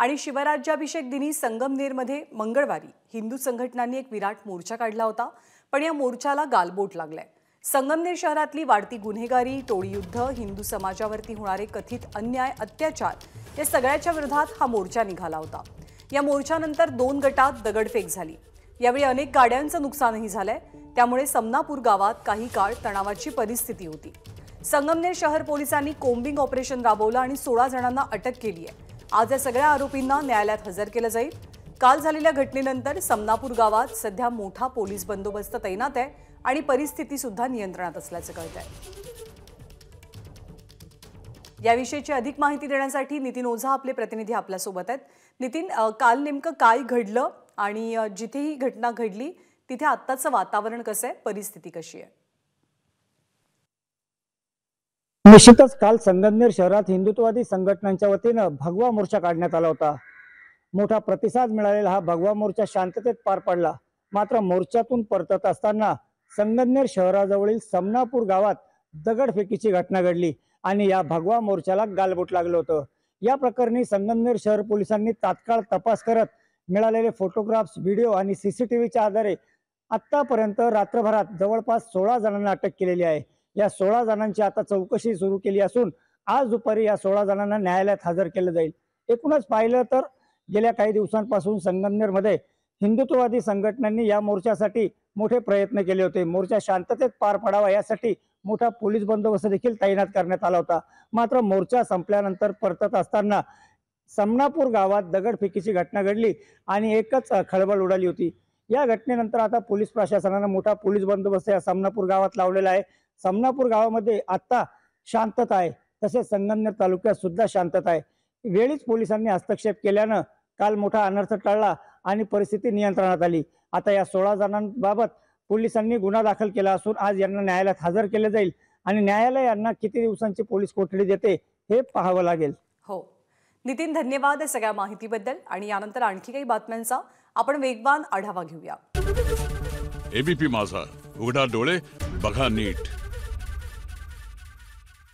आणि शिवराज्याभिषेक दिनी संगमनेरमध्ये मंगळवारी हिंदू संघटनांनी एक विराट मोर्चा काढला होता पण या मोर्चाला गालबोट लागलाय संगमनेर शहरातली वाढती गुन्हेगारी टोळीयुद्ध हिंदू समाजावरती होणारे कथित अन्याय अत्याचार या सगळ्याच्या विरोधात हा मोर्चा निघाला होता या मोर्चानंतर दोन गटात दगडफेक झाली यावेळी अनेक गाड्यांचं नुकसानही झालंय त्यामुळे समनापूर गावात काही काळ तणावाची परिस्थिती होती संगमनेर शहर पोलिसांनी कोम्बिंग ऑपरेशन राबवलं आणि सोळा जणांना अटक केली आहे आज या सगळ्या आरोपींना न्यायालयात हजर केलं जाईल काल झालेल्या घटनेनंतर समनापूर गावात सध्या मोठा पोलीस बंदोबस्त तैनात आहे आणि परिस्थिती सुद्धा नियंत्रणात असल्याचं कळत आहे याविषयीची अधिक माहिती देण्यासाठी नितीन ओझा आपले प्रतिनिधी आपल्यासोबत आहेत नितीन काल नेमकं काय घडलं आणि जिथे ही घटना घडली तिथे आत्ताचं वातावरण कसं आहे परिस्थिती कशी आहे निश्चितच काल संगमनेर शहरात हिंदुत्ववादी संघटनांच्या वतीनं भगवा मोर्चा काढण्यात आला होता मोठा प्रतिसाद मिळालेला हा भगवा मोर्चा शांततेत पार पडला मात्र मोर्चातून परतत असताना संगमनेर शहराजवळील समनापूर गावात दगडफेकीची घटना घडली आणि या भगवा मोर्चाला गालबोट लागलं होतं या प्रकरणी संगमनेर शहर पोलिसांनी तात्काळ तपास करत मिळालेले फोटोग्राफ्स व्हिडिओ आणि सीसीटीव्हीच्या आधारे आतापर्यंत रात्रभरात जवळपास सोळा जणांना अटक केलेली आहे या सोळा जणांची आता चौकशी सुरू केली असून आज दुपारी या सोळा जणांना न्यायालयात हजर केलं जाईल एकूणच पाहिलं तर गेल्या काही दिवसांपासून संगमनेरमध्ये हिंदुत्ववादी संघटनांनी या मोर्चासाठी मोठे प्रयत्न केले होते मोर्चा शांततेत पार पडावा यासाठी मोठा पोलीस बंदोबस्त देखील तैनात करण्यात आला होता मात्र मोर्चा संपल्यानंतर परतत असताना समनापूर गावात दगडफेकीची घटना घडली आणि एकच खळबळ उडाली होती या घटनेनंतर आता पोलीस प्रशासनानं मोठा पोलीस बंदोबस्त या समनापूर गावात लावलेला आहे समनापूर गावामध्ये आता शांतता आहे तसेच संगमनेर तालुक्यात सुद्धा शांतता आहे वेळीच पोलिसांनी हस्तक्षेप केल्यानं काल मोठा अनर्थ टळला आणि परिस्थिती नियंत्रणात आली आता या सोळा जणांबाबत पोलिसांनी गुन्हा दाखल केला असून आज यांना न्यायालयात हजर केले जाईल आणि न्यायालय यांना किती दिवसांची पोलीस कोठडी देते हे पाहावं लागेल हो नितीन धन्यवाद सगळ्या माहितीबद्दल आणि यानंतर आणखी काही बातम्यांचा आपण वेगवान आढावा घेऊया एबीपी माझा उघडा डोळे बघा नीट